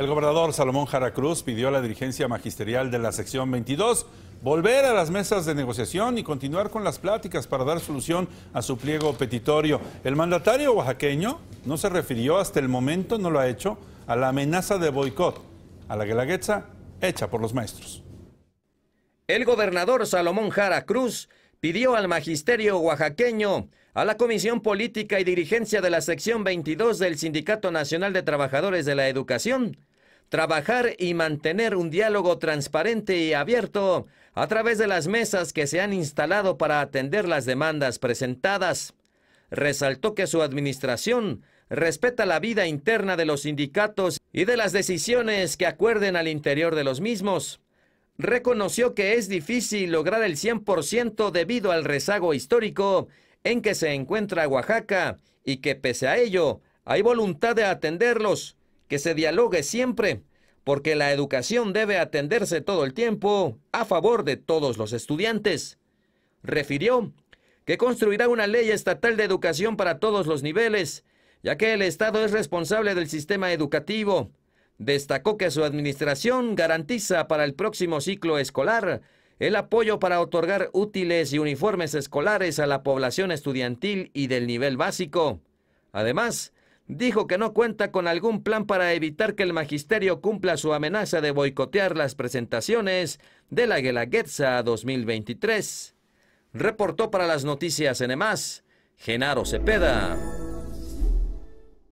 El gobernador Salomón Jara Cruz pidió a la dirigencia magisterial de la sección 22 volver a las mesas de negociación y continuar con las pláticas para dar solución a su pliego petitorio. El mandatario oaxaqueño no se refirió hasta el momento, no lo ha hecho, a la amenaza de boicot a la guelaguetza hecha por los maestros. El gobernador Salomón Jara Cruz pidió al magisterio oaxaqueño, a la Comisión Política y Dirigencia de la Sección 22 del Sindicato Nacional de Trabajadores de la Educación, trabajar y mantener un diálogo transparente y abierto a través de las mesas que se han instalado para atender las demandas presentadas. Resaltó que su administración respeta la vida interna de los sindicatos y de las decisiones que acuerden al interior de los mismos. Reconoció que es difícil lograr el 100% debido al rezago histórico en que se encuentra Oaxaca y que pese a ello hay voluntad de atenderlos que se dialogue siempre, porque la educación debe atenderse todo el tiempo a favor de todos los estudiantes. Refirió que construirá una ley estatal de educación para todos los niveles, ya que el Estado es responsable del sistema educativo. Destacó que su administración garantiza para el próximo ciclo escolar el apoyo para otorgar útiles y uniformes escolares a la población estudiantil y del nivel básico. Además, dijo que no cuenta con algún plan para evitar que el magisterio cumpla su amenaza de boicotear las presentaciones de la Guelaguetza 2023. Reportó para las noticias Enemás, Genaro Cepeda.